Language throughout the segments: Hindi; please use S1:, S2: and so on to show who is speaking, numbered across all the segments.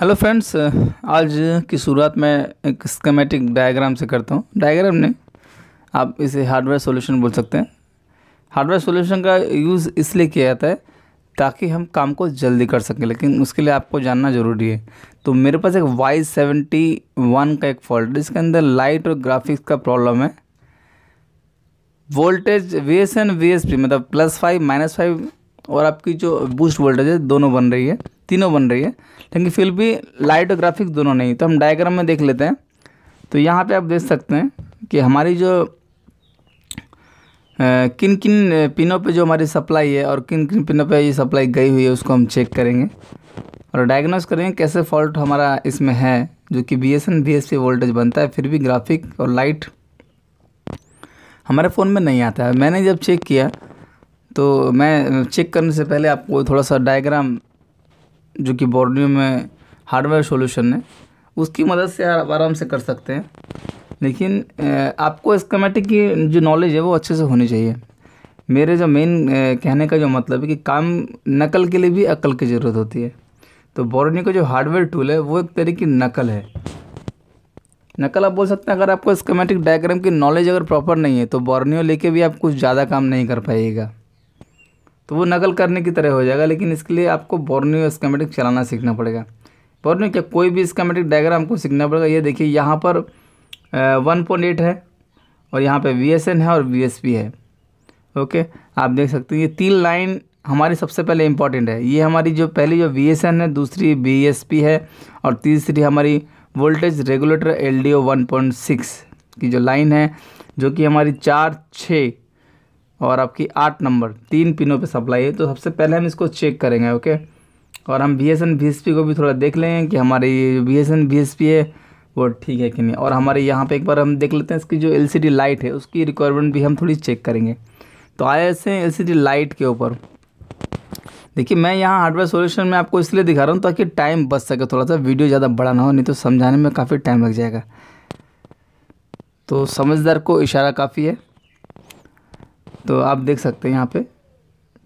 S1: हेलो फ्रेंड्स आज की शुरुआत मैं एक स्केमेटिक डायग्राम से करता हूँ डायग्राम ने आप इसे हार्डवेयर सॉल्यूशन बोल सकते हैं हार्डवेयर सॉल्यूशन का यूज़ इसलिए किया जाता है ताकि हम काम को जल्दी कर सकें लेकिन उसके लिए आपको जानना ज़रूरी है तो मेरे पास एक वाई सेवेंटी वन का एक फॉल्ट है जिसके अंदर लाइट और ग्राफिक्स का प्रॉब्लम है voltage V S N V S P मतलब प्लस फाइव माइनस फाइव और आपकी जो बूस्ट वोल्टेज है दोनों बन रही है तीनों बन रही है लेकिन फिर भी लाइट और ग्राफिक्स दोनों नहीं तो हम डायग्राम में देख लेते हैं तो यहाँ पे आप देख सकते हैं कि हमारी जो किन किन पिनों पे जो हमारी सप्लाई है और किन किन पिनों पे ये सप्लाई गई हुई है उसको हम चेक करेंगे और डायग्नोस करेंगे कैसे फॉल्ट हमारा इसमें है जो कि B S N B S P voltage बनता है फिर भी ग्राफिक और लाइट हमारे फ़ोन में नहीं आता है मैंने जब चेक किया तो मैं चेक करने से पहले आपको थोड़ा सा डायग्राम जो कि बॉर्डियो में हार्डवेयर सॉल्यूशन है उसकी मदद से आप आराम से कर सकते हैं लेकिन आपको स्कमेटिक की जो नॉलेज है वो अच्छे से होनी चाहिए मेरे जो मेन कहने का जो मतलब है कि काम नकल के लिए भी अकल की ज़रूरत होती है तो बॉर्डियो का जो हार्डवेयर टूल है वो एक तरह की नकल है नकल आप बोल सकते हैं अगर आपको स्कमेटिक डायग्राम की नॉलेज अगर प्रॉपर नहीं है तो बॉर्नियो लेके भी आप कुछ ज़्यादा काम नहीं कर पाइएगा तो वो नकल करने की तरह हो जाएगा लेकिन इसके लिए आपको बोर्नियो स्केमेटिक चलाना सीखना पड़ेगा बोर्नियो क्या कोई भी स्केमेटिक डायग्राम को सीखना पड़ेगा ये देखिए यहाँ पर वन पॉइंट एट है और यहाँ पे वी है और वी है ओके आप देख सकते हैं ये तीन लाइन हमारी सबसे पहले इम्पॉर्टेंट है ये हमारी जो पहली जो वी है दूसरी बी है और तीसरी हमारी वोल्टेज रेगुलेटर एल डी की जो लाइन है जो कि हमारी चार छः और आपकी आठ नंबर तीन पिनों पे सप्लाई है तो सबसे पहले हम इसको चेक करेंगे ओके और हम बी एस एन को भी थोड़ा देख लेंगे कि हमारी बी एस एन है वो ठीक है कि नहीं और हमारे यहाँ पे एक बार हम देख लेते हैं इसकी जो डी लाइट है उसकी रिक्वायरमेंट भी हम थोड़ी चेक करेंगे तो आए ऐसे डी लाइट के ऊपर देखिए मैं यहाँ हार्डवेयर सॉल्यूशन में आपको इसलिए दिखा रहा हूँ ताकि टाइम बच सके थोड़ा सा वीडियो ज़्यादा बड़ा ना हो नहीं तो समझाने में काफ़ी टाइम लग जाएगा तो समझदार को इशारा काफ़ी है तो आप देख सकते हैं यहाँ पे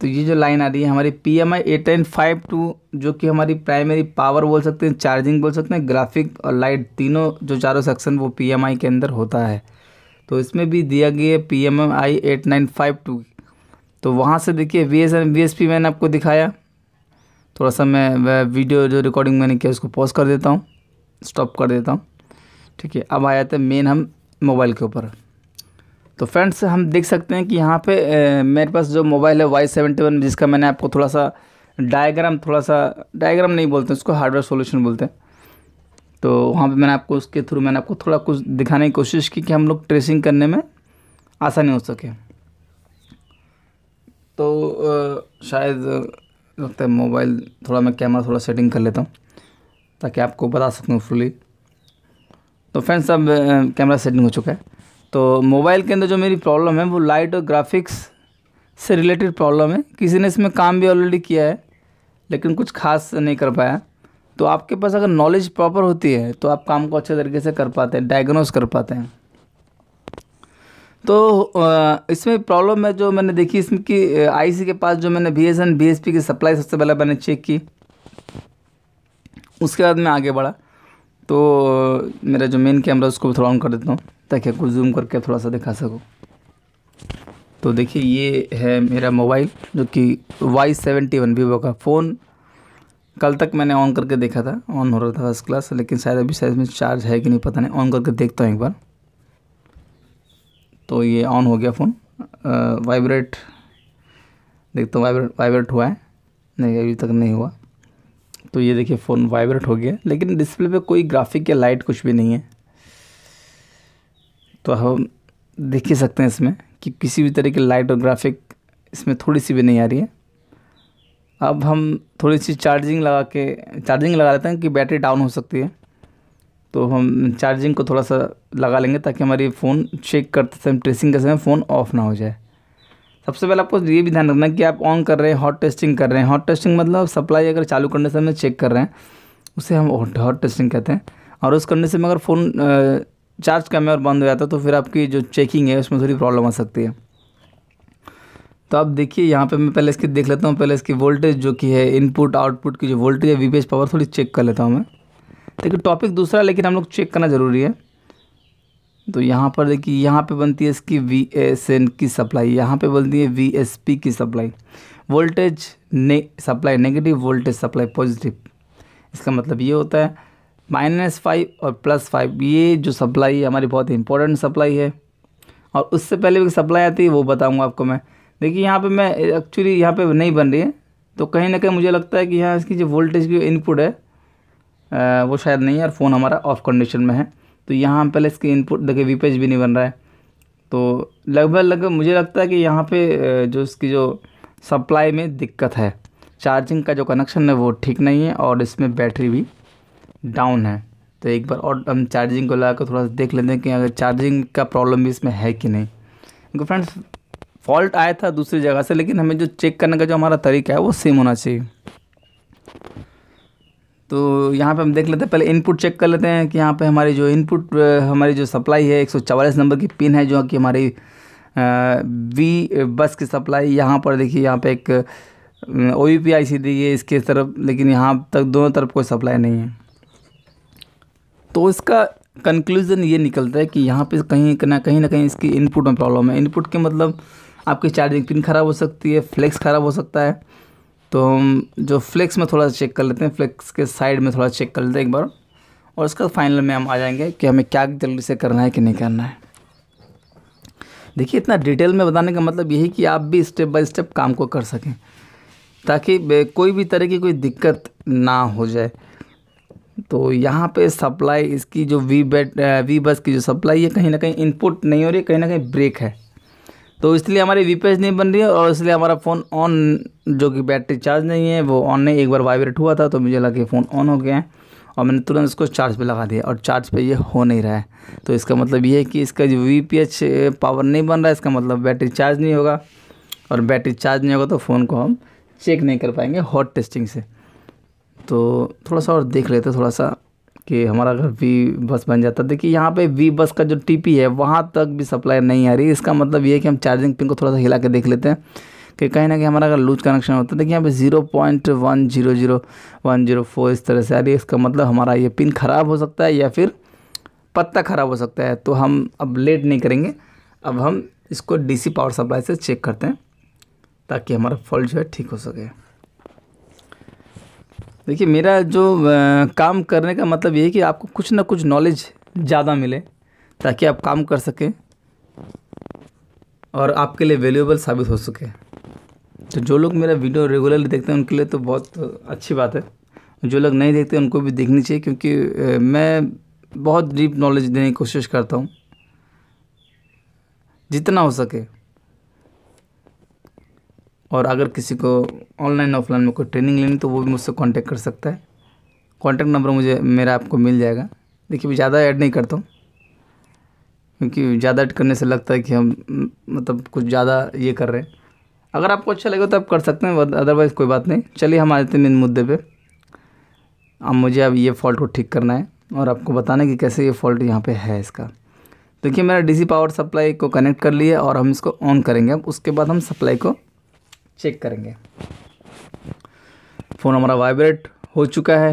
S1: तो ये जो लाइन आ रही है हमारी P M I eight nine five two जो कि हमारी प्राइमरी पावर बोल सकते हैं चार्जिंग बोल सकते हैं ग्राफिक और लाइट तीनों जो चारों सेक्शन वो पी एम आई के अंदर होता है तो इसमें भी दिया गया है P M I eight nine five two तो वहाँ से देखिए V S N V S P मैंने आपको दिखाया थोड़ा सा मैं वीडियो जो रिकॉर्डिंग मैंने किया उसको पॉज कर देता हूँ स्टॉप कर देता हूँ ठीक है अब आ जाते हैं मेन हम मोबाइल के ऊपर तो फ्रेंड्स हम देख सकते हैं कि यहाँ पे मेरे पास जो मोबाइल है वाई सेवेंटी वन जिसका मैंने आपको थोड़ा सा डायग्राम थोड़ा सा डायग्राम नहीं बोलते उसको हार्डवेयर सोल्यूशन बोलते हैं तो वहाँ पे मैंने आपको उसके थ्रू मैंने आपको थोड़ा कुछ दिखाने की कोशिश की कि हम लोग ट्रेसिंग करने में आसानी हो सके तो आ, शायद लगता है मोबाइल थोड़ा मैं कैमरा थोड़ा सेटिंग कर लेता हूँ ताकि आपको बता सकूँ फुली तो फ्रेंड्स अब कैमरा सेटिंग हो चुका है तो मोबाइल के अंदर जो मेरी प्रॉब्लम है वो लाइट और ग्राफिक्स से रिलेटेड प्रॉब्लम है किसी ने इसमें काम भी ऑलरेडी किया है लेकिन कुछ खास नहीं कर पाया तो आपके पास अगर नॉलेज प्रॉपर होती है तो आप काम को अच्छे तरीके से कर पाते हैं डायग्नोस कर पाते हैं तो इसमें प्रॉब्लम है जो मैंने देखी इसमें कि आईसी के पास जो मैंने B S N B S P की सप्लाई सबसे पहले मैंने चेक की उसके बाद मैं आगे बढ़ा तो मेरा जो मेन कैमरा उसको थोड़ा ऑन कर देता हूँ ताकि आपको जूम करके थोड़ा सा दिखा सको तो देखिए ये है मेरा मोबाइल जो कि वाई सेवेंटी वन वीवो का फ़ोन कल तक मैंने ऑन करके देखा था ऑन हो रहा था फर्स्ट क्लास लेकिन शायद अभी शायद में चार्ज है कि नहीं पता नहीं ऑन करके देखता हूँ एक बार तो ये ऑन हो गया फ़ोन वाइब्रेट देखता हूँ वाइब्रेट वाइब्रेट हुआ है नहीं अभी तक नहीं हुआ तो ये देखिए फ़ोन वाइब्रेट हो गया लेकिन डिस्प्ले पे कोई ग्राफिक या लाइट कुछ भी नहीं है तो हम देख ही सकते हैं इसमें कि किसी भी तरह की लाइट और ग्राफिक इसमें थोड़ी सी भी नहीं आ रही है अब हम थोड़ी सी चार्जिंग लगा के चार्जिंग लगा लेते हैं कि बैटरी डाउन हो सकती है तो हम चार्जिंग को थोड़ा सा लगा लेंगे ताकि हमारी फ़ोन चेक करते समय ट्रेसिंग के समय फ़ोन ऑफ ना हो जाए सबसे पहले आपको ये भी ध्यान रखना कि आप ऑन कर रहे हैं हॉट टेस्टिंग कर रहे हैं हॉट टेस्टिंग मतलब सप्लाई अगर चालू करने से हमें चेक कर रहे हैं उसे हम हॉट टेस्टिंग कहते हैं और उस करने से अगर फ़ोन चार्ज कम है और बंद हो जाता है तो फिर आपकी जो चेकिंग है उसमें थोड़ी प्रॉब्लम आ सकती है तो आप देखिए यहाँ पे मैं पहले इसकी देख लेता हूँ पहले इसकी वोल्टेज जो कि है इनपुट आउटपुट की जो वोल्टेज है वी पावर थोड़ी चेक कर लेता हूँ मैं देखिए तो टॉपिक दूसरा लेकिन हम लोग चेक करना ज़रूरी है तो यहाँ पर देखिए यहाँ पे बनती है इसकी वी एस एन की सप्लाई यहाँ पे बनती है वी एस पी की सप्लाई वोल्टेज ने supply negative voltage supply positive इसका मतलब ये होता है माइनस फाइव और प्लस फाइव ये जो सप्लाई है हमारी बहुत इंपॉर्टेंट सप्लाई है और उससे पहले भी सप्लाई आती है वो बताऊँगा आपको मैं देखिए यहाँ पे मैं एक्चुअली यहाँ पे नहीं बन रही है तो कहीं ना कहीं मुझे लगता है कि यहाँ इसकी जो वोल्टेज की इनपुट है आ, वो शायद नहीं है और फ़ोन हमारा ऑफ कंडीशन में है तो यहाँ पहले इसकी इनपुट देखिए वीपेज भी नहीं बन रहा है तो लगभग लगभग मुझे लगता है कि यहाँ पर जो इसकी जो सप्लाई में दिक्कत है चार्जिंग का जो कनेक्शन है वो ठीक नहीं है और इसमें बैटरी भी डाउन है तो एक बार और हम चार्जिंग को लगा कर थोड़ा सा देख लेते हैं कि अगर चार्जिंग का प्रॉब्लम भी इसमें है कि नहीं क्योंकि फ्रेंड्स फॉल्ट आया था दूसरी जगह से लेकिन हमें जो चेक करने का जो हमारा तरीका है वो सेम होना चाहिए तो यहाँ पे हम देख लेते हैं पहले इनपुट चेक कर लेते हैं कि यहाँ पे हमारी जो इनपुट हमारी जो सप्लाई है एक नंबर की पिन है जो कि हमारी वी बस की सप्लाई यहाँ पर देखिए यहाँ पे एक ओ यू पी आई सी दी है इसके तरफ लेकिन यहाँ तक दोनों तरफ कोई सप्लाई नहीं है तो इसका कंक्लूज़न ये निकलता है कि यहाँ पे कहीं ना कहीं ना कहीं इसकी इनपुट में प्रॉब्लम है इनपुट के मतलब आपकी चार्जिंग पिन ख़राब हो सकती है फ्लेक्स ख़राब हो सकता है तो हम जो फ्लेक्स में थोड़ा सा चेक कर लेते हैं फ्लेक्स के साइड में थोड़ा चेक कर लेते हैं एक बार और उसका फाइनल में हम आ जाएंगे कि हमें क्या जल्दी से करना है कि नहीं करना है देखिए इतना डिटेल में बताने का मतलब यही कि आप भी स्टेप बाय स्टेप काम को कर सकें ताकि कोई भी तरह की कोई दिक्कत ना हो जाए तो यहाँ पे सप्लाई इसकी जो वी बेट वी बस की जो सप्लाई है कहीं ना कहीं इनपुट नहीं हो रही कहीं ना कहीं ब्रेक है तो इसलिए हमारी वी पेज नहीं बन रही है और इसलिए हमारा फ़ोन ऑन जो कि बैटरी चार्ज नहीं है वो ऑन नहीं एक बार वाइब्रेट हुआ था तो मुझे लगा कि फ़ोन ऑन हो गया है और मैंने तुरंत इसको चार्ज पे लगा दिया और चार्ज पे ये हो नहीं रहा है तो इसका मतलब ये है कि इसका जो वी पावर नहीं बन रहा है इसका मतलब बैटरी चार्ज नहीं होगा और बैटरी चार्ज नहीं होगा तो फ़ोन को हम चेक नहीं कर पाएंगे हॉट टेस्टिंग से तो थोड़ा सा और देख लेते थोड़ा सा कि हमारा अगर वी बस बन जाता देखिए यहाँ पे वी बस का जो टीपी है वहाँ तक भी सप्लाई नहीं आ रही इसका मतलब ये है कि हम चार्जिंग पिन को थोड़ा सा हिला के देख लेते हैं कि कहीं ना कहीं हमारा अगर लूज कनेक्शन होता है देखिए यहाँ पे zero point one zero zero one zero four इस तरह से आ रही है इसका मतलब हमारा ये पिन ख़राब हो सकता है या फिर पत्ता ख़राब हो सकता है तो हम अब लेट नहीं करेंगे अब हम इसको डी पावर सप्लाई से चेक करते हैं ताकि हमारा फॉल्ट जो है ठीक हो सके देखिए मेरा जो आ, काम करने का मतलब ये है कि आपको कुछ ना कुछ नॉलेज ज़्यादा मिले ताकि आप काम कर सकें और आपके लिए वैल्यूएबल साबित हो सके तो जो लोग मेरा वीडियो रेगुलरली देखते हैं उनके लिए तो बहुत अच्छी बात है जो लोग नहीं देखते उनको भी देखनी चाहिए क्योंकि मैं बहुत डीप नॉलेज देने की कोशिश करता हूँ जितना हो सके और अगर किसी को ऑनलाइन ऑफलाइन में कोई ट्रेनिंग लेनी तो वो भी मुझसे कांटेक्ट कर सकता है कांटेक्ट नंबर मुझे मेरा आपको मिल जाएगा देखिए मैं ज़्यादा ऐड नहीं करता हूँ क्योंकि ज़्यादा ऐड करने से लगता है कि हम मतलब कुछ ज़्यादा ये कर रहे हैं अगर आपको अच्छा लगे तो आप कर सकते हैं अदरवाइज़ कोई बात नहीं चलिए हम आ जाते हैं इन मुद्दे पर अब मुझे अब ये फॉल्ट को ठीक करना है और आपको बताना है कि कैसे ये फॉल्ट यहाँ पर है इसका देखिए मेरा डीसी पावर सप्लाई को कनेक्ट कर लिया और हम इसको ऑन करेंगे अब उसके बाद हम सप्लाई को चेक करेंगे फ़ोन हमारा वाइब्रेट हो चुका है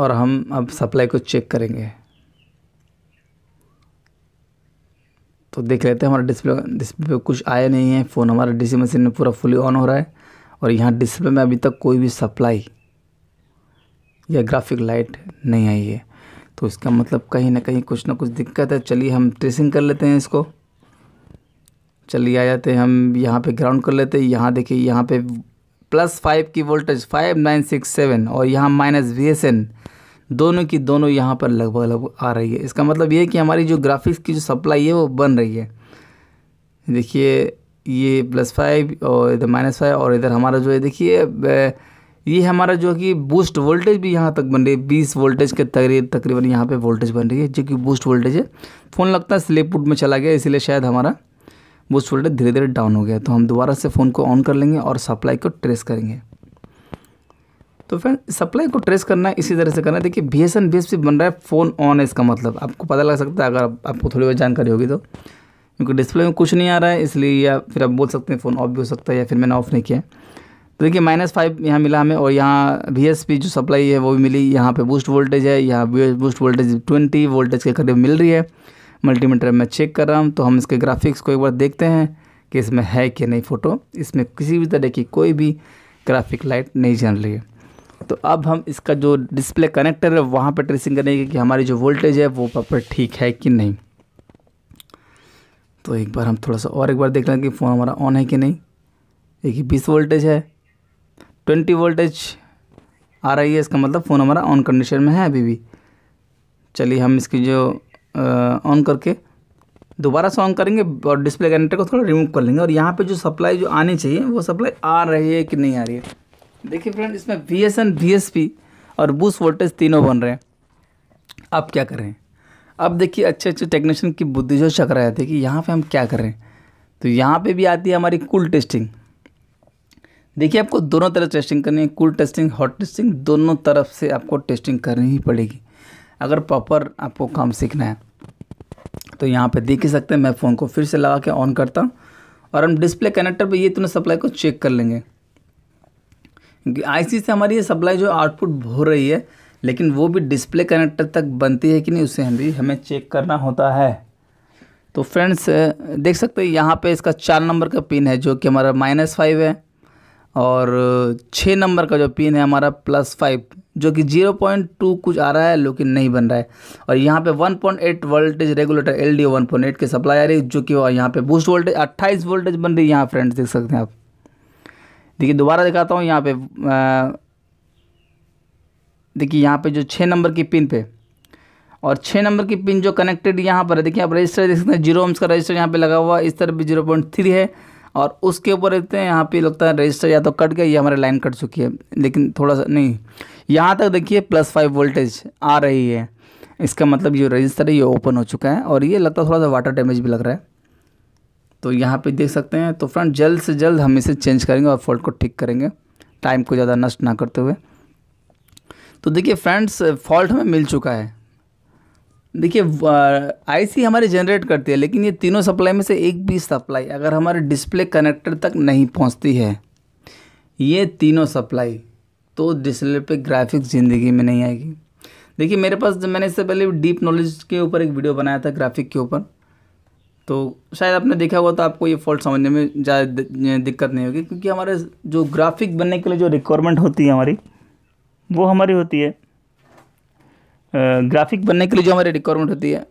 S1: और हम अब सप्लाई को चेक करेंगे तो देख लेते हैं हमारा डिस्प्ले डिस्प्ले पे कुछ आया नहीं है फ़ोन हमारा डीसी मशीन में पूरा फुली ऑन हो रहा है और यहाँ डिस्प्ले में अभी तक कोई भी सप्लाई या ग्राफिक लाइट नहीं आई है तो इसका मतलब कहीं ना कहीं कुछ ना कुछ दिक्कत है चलिए हम ट्रेसिंग कर लेते हैं इसको चलिए आ जाते हैं हम यहाँ पे ग्राउंड कर लेते हैं यहाँ देखिए यहाँ पे प्लस फाइव की voltage five nine six seven और यहाँ माइनस वी एस एन दोनों की दोनों यहाँ पर लगभग लगभग आ रही है इसका मतलब ये है कि हमारी जो ग्राफिक्स की जो सप्लाई है वो बन रही है देखिए ये प्लस फाइव और इधर माइनस फाइव और इधर हमारा जो है देखिए ये हमारा जो है कि बूस्ट वोल्टेज भी यहाँ तक बन रही है बीस वोल्टेज के तकरीब तकरीबन यहाँ पे वोल्टेज बन रही है जो कि बूस्ट वोल्टेज है फ़ोन लगता है स्लीप में चला गया इसीलिए शायद हमारा वो सोल्डर धीरे धीरे डाउन हो गया तो हम दोबारा से फ़ोन को ऑन कर लेंगे और सप्लाई को ट्रेस करेंगे तो फ्रेंड सप्लाई को ट्रेस करना है इसी तरह से करना है देखिए B S N B S P बन रहा है फ़ोन ऑन है इसका मतलब आपको पता लग सकता है अगर आप, आपको थोड़ी बहुत जानकारी होगी तो क्योंकि डिस्प्ले में कुछ नहीं आ रहा है इसलिए या फिर आप बोल सकते हैं फ़ोन ऑफ भी हो सकता है या फिर मैंने ऑफ़ नहीं किया तो देखिए माइनस फाइव यहाँ मिला हमें और यहाँ बी एस पी जो सप्लाई है वो भी मिली यहाँ पर बूस्ट वोल्टेज है यहाँ बूस्ट वोल्टेज ट्वेंटी वोल्टेज के करीब मिल रही है मल्टीमीटर में चेक कर रहा हूँ तो हम इसके ग्राफिक्स को एक बार देखते हैं कि इसमें है कि नहीं फ़ोटो इसमें किसी भी तरह की कोई भी ग्राफिक लाइट नहीं जल रही है तो अब हम इसका जो डिस्प्ले कनेक्टर है वहाँ पर ट्रेसिंग करेंगे कि हमारी जो वोल्टेज है वो प्रॉपर ठीक है कि नहीं तो एक बार हम थोड़ा सा और एक बार देख लें कि फ़ोन हमारा ऑन है कि नहीं देखिए बीस वोल्टेज है ट्वेंटी वोल्टेज आ रही है इसका मतलब फ़ोन हमारा ऑन कंडीशन में है अभी भी चलिए हम इसकी जो ऑन करके दोबारा से ऑन करेंगे और डिस्प्ले कैनेटर को थोड़ा रिमूव कर लेंगे और यहाँ पे जो सप्लाई जो आनी चाहिए वो सप्लाई आ रही है कि नहीं आ रही है देखिए फ्रेंड इसमें V S N V S P और बूस्ट वोल्टेज तीनों बन रहे हैं अब क्या करें अब देखिए अच्छे अच्छे टेक्नीशियन की बुद्धि जो चक रहे थे कि यहाँ पर हम क्या करें तो यहाँ पर भी आती है हमारी कुल टेस्टिंग देखिए आपको दोनों तरफ टेस्टिंग करनी है कूल टेस्टिंग हॉट टेस्टिंग दोनों तरफ से आपको टेस्टिंग करनी ही पड़ेगी अगर प्रॉपर आपको काम सीखना है तो यहाँ पे देख ही सकते हैं मैं फ़ोन को फिर से लगा के ऑन करता और हम डिस्प्ले कनेक्टर पे ये तीनों सप्लाई को चेक कर लेंगे क्योंकि आईसी से हमारी ये सप्लाई जो आउटपुट हो रही है लेकिन वो भी डिस्प्ले कनेक्टर तक बनती है कि नहीं उसे हम भी हमें चेक करना होता है तो फ्रेंड्स देख सकते हो यहाँ पे इसका चार नंबर का पिन है जो कि हमारा माइनस फाइव है और छः नंबर का जो पिन है हमारा प्लस फाइव जो कि 0.2 कुछ आ रहा है लेकिन नहीं बन रहा है और यहाँ पे 1.8 point voltage regulator L D one की सप्लाई आ रही है जो कि यहाँ पे बूस्ट वोल्टेज 28 वोल्टेज बन रही है यहाँ फ्रेंड्स देख सकते हैं आप देखिए दोबारा दिखाता हूँ यहाँ पे देखिए यहाँ पे जो छः नंबर की पिन पे और छः नंबर की पिन जो कनेक्टेड यहाँ पर है देखिए आप रजिस्टर देख सकते हैं जीरो ओम्स का रजिस्टर यहाँ पे लगा हुआ इस तरफ भी जीरो पॉइंट थ्री है और उसके ऊपर देखते हैं यहाँ पे लगता है रजिस्टर या तो कट गया या हमारी लाइन कट चुकी है लेकिन थोड़ा सा नहीं यहाँ तक देखिए प्लस फाइव वोल्टेज आ रही है इसका मतलब ये रजिस्टर है ये ओपन हो चुका है और ये लगता है थोड़ा सा वाटर डैमेज भी लग रहा है तो यहाँ पर देख सकते हैं तो फ्रेंड जल्द से जल्द हम इसे चेंज करेंगे और फॉल्ट को ठीक करेंगे टाइम को ज़्यादा नष्ट ना करते हुए तो देखिए फ्रेंड्स फॉल्ट हमें मिल चुका है देखिए आईसी हमारी जनरेट करती है लेकिन ये तीनों सप्लाई में से एक भी सप्लाई अगर हमारे डिस्प्ले कनेक्टर तक नहीं पहुंचती है ये तीनों सप्लाई तो डिस्प्ले पे ग्राफिक्स ज़िंदगी में नहीं आएगी देखिए मेरे पास जब मैंने इससे पहले डीप नॉलेज के ऊपर एक वीडियो बनाया था ग्राफिक के ऊपर तो शायद आपने देखा होगा तो आपको ये फॉल्ट समझने में ज़्यादा दिक्कत नहीं होगी क्योंकि हमारे जो ग्राफिक बनने के लिए जो रिक्वायरमेंट होती है हमारी वो हमारी होती है ग्राफिक बनने के लिए जो हमारी रिक्वायरमेंट होती है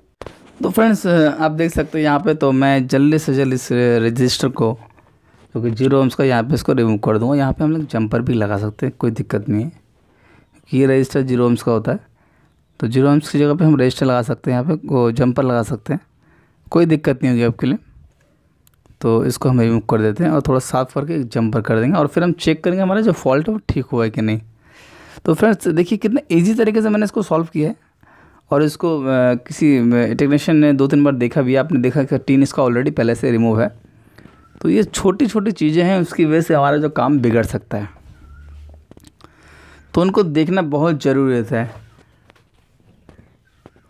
S1: तो फ्रेंड्स आप देख सकते हो यहाँ पे तो मैं जल्दी से जल्दी इस रजिस्टर को क्योंकि तो जीरो ओम्स का यहाँ पे इसको रिमूव कर दूँगा यहाँ पे हम लोग जंपर भी लगा सकते हैं कोई दिक्कत नहीं है ये रजिस्टर जीरो ओम्स का होता है तो जीरो ओम्स की जगह पे हम रजिस्टर लगा सकते हैं यहाँ पे वो जंपर लगा सकते हैं कोई दिक्कत नहीं होगी आपके लिए तो इसको हम रिमूव कर देते हैं और थोड़ा साफ़ करके जंपर कर देंगे और फिर हम चेक करेंगे हमारा जो फॉल्ट है वो ठीक हुआ है कि नहीं तो फ्रेंड्स देखिए कितने ईजी तरीके से मैंने इसको सॉल्व किया है और इसको किसी टेक्नीशियन ने दो तीन बार देखा भी आपने देखा कि टीन इसका ऑलरेडी पहले से रिमूव है तो ये छोटी छोटी चीज़ें हैं उसकी वजह से हमारा जो काम बिगड़ सकता है तो उनको देखना बहुत ज़रूरी है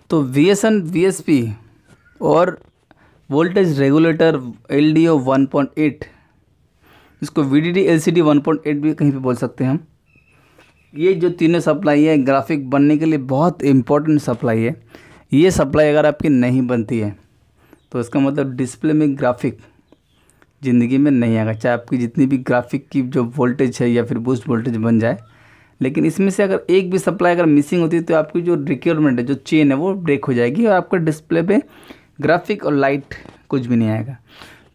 S1: तो V S N V S P और voltage regulator L D O one point eight इसको V D D L C D one point eight भी कहीं पे बोल सकते हैं हम ये जो तीनों सप्लाई है ग्राफिक बनने के लिए बहुत इम्पोर्टेंट सप्लाई है ये सप्लाई अगर आपकी नहीं बनती है तो इसका मतलब डिस्प्ले में ग्राफिक ज़िंदगी में नहीं आएगा चाहे आपकी जितनी भी ग्राफिक की जो वोल्टेज है या फिर बूस्ट वोल्टेज बन जाए लेकिन इसमें से अगर एक भी सप्लाई अगर मिसिंग होती है तो आपकी जो रिक्वायरमेंट है जो चेन है वो ब्रेक हो जाएगी और आपका डिस्प्ले पे ग्राफिक और लाइट कुछ भी नहीं आएगा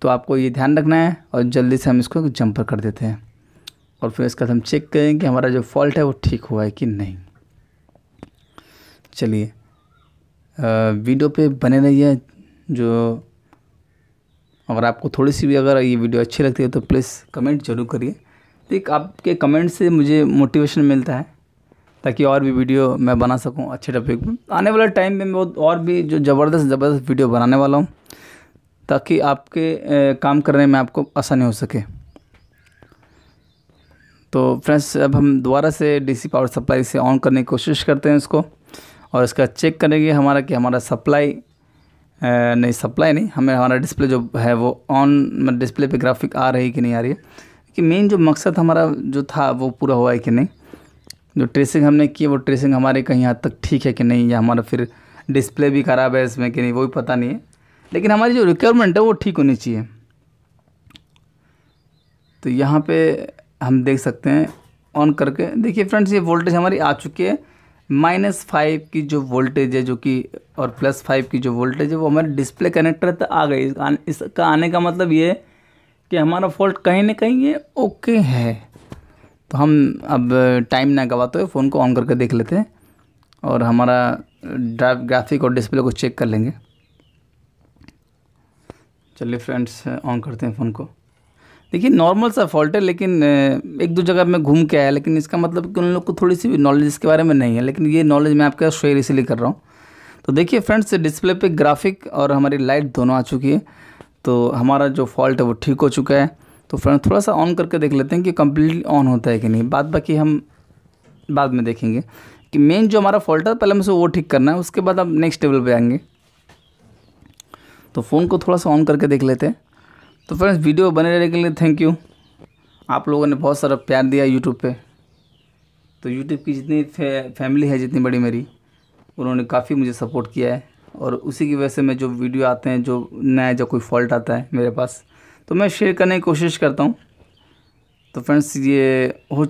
S1: तो आपको ये ध्यान रखना है और जल्दी से हम इसको जंपर कर देते हैं और फिर इसका हम चेक करें कि हमारा जो फॉल्ट है वो ठीक हुआ है कि नहीं चलिए वीडियो पे बने रहिए जो अगर आपको थोड़ी सी भी अगर ये वीडियो अच्छी लगती है तो प्लीज़ कमेंट जरूर करिए ठीक आपके कमेंट से मुझे मोटिवेशन मिलता है ताकि और भी वीडियो मैं बना सकूं अच्छे टॉपिक पर आने वाले टाइम में मैं और भी जो ज़बरदस्त ज़बरदस्त वीडियो बनाने वाला हूँ ताकि आपके काम करने में आपको आसानी हो सके तो फ्रेंड्स अब हम दोबारा से डीसी पावर सप्लाई से ऑन करने की कोशिश करते हैं इसको और इसका चेक करेंगे हमारा कि हमारा सप्लाई नहीं सप्लाई नहीं हमें हमारा डिस्प्ले जो है वो ऑन डिस्प्ले मतलब पे ग्राफिक आ रही कि नहीं आ रही है कि मेन जो मकसद हमारा जो था वो पूरा हुआ है कि नहीं जो ट्रेसिंग हमने की वो ट्रेसिंग हमारे कहीं हद तक ठीक है कि नहीं या हमारा फिर डिस्प्ले भी खराब है इसमें कि नहीं वो भी पता नहीं है लेकिन हमारी जो रिक्वायरमेंट है वो ठीक होनी चाहिए तो यहाँ पे हम देख सकते हैं ऑन करके देखिए फ्रेंड्स ये वोल्टेज हमारी आ चुकी है माइनस फाइव की जो वोल्टेज है जो कि और प्लस फाइव की जो वोल्टेज है वो हमारे डिस्प्ले कनेक्टर तक आ गई इसका आने का मतलब ये है कि हमारा फॉल्ट कहीं ना कहीं ये ओके है तो हम अब टाइम ना गवाते हुए फ़ोन को ऑन करके देख लेते हैं और हमारा ड्राइव ग्राफिक और डिस्प्ले को चेक कर लेंगे चलिए फ्रेंड्स ऑन करते हैं फ़ोन को देखिए नॉर्मल सा फॉल्ट है लेकिन एक दो जगह मैं घूम के आया लेकिन इसका मतलब कि उन लोग को थोड़ी सी भी नॉलेज इसके बारे में नहीं है लेकिन ये नॉलेज मैं आपके साथ शेयर इसीलिए कर रहा हूँ तो देखिए फ्रेंड्स डिस्प्ले पे ग्राफिक और हमारी लाइट दोनों आ चुकी है तो हमारा जो फॉल्ट है वो ठीक हो चुका है तो फ्रेंड्स थोड़ा सा ऑन करके देख लेते हैं कि कम्प्लीटली ऑन होता है कि नहीं बाद बाकी हम बाद में देखेंगे कि मेन जो हमारा फॉल्ट है पहले हमसे वो ठीक करना है उसके बाद हम नेक्स्ट टेबल पर आएंगे तो फ़ोन को थोड़ा सा ऑन करके देख लेते हैं तो फ्रेंड्स वीडियो बने रहने के लिए थैंक यू आप लोगों ने बहुत सारा प्यार दिया यूट्यूब पे तो यूट्यूब की जितनी फे, फैमिली है जितनी बड़ी मेरी उन्होंने काफ़ी मुझे सपोर्ट किया है और उसी की वजह से मैं जो वीडियो आते हैं जो नया जो कोई फॉल्ट आता है मेरे पास तो मैं शेयर करने की कोशिश करता हूँ तो फ्रेंड्स ये हो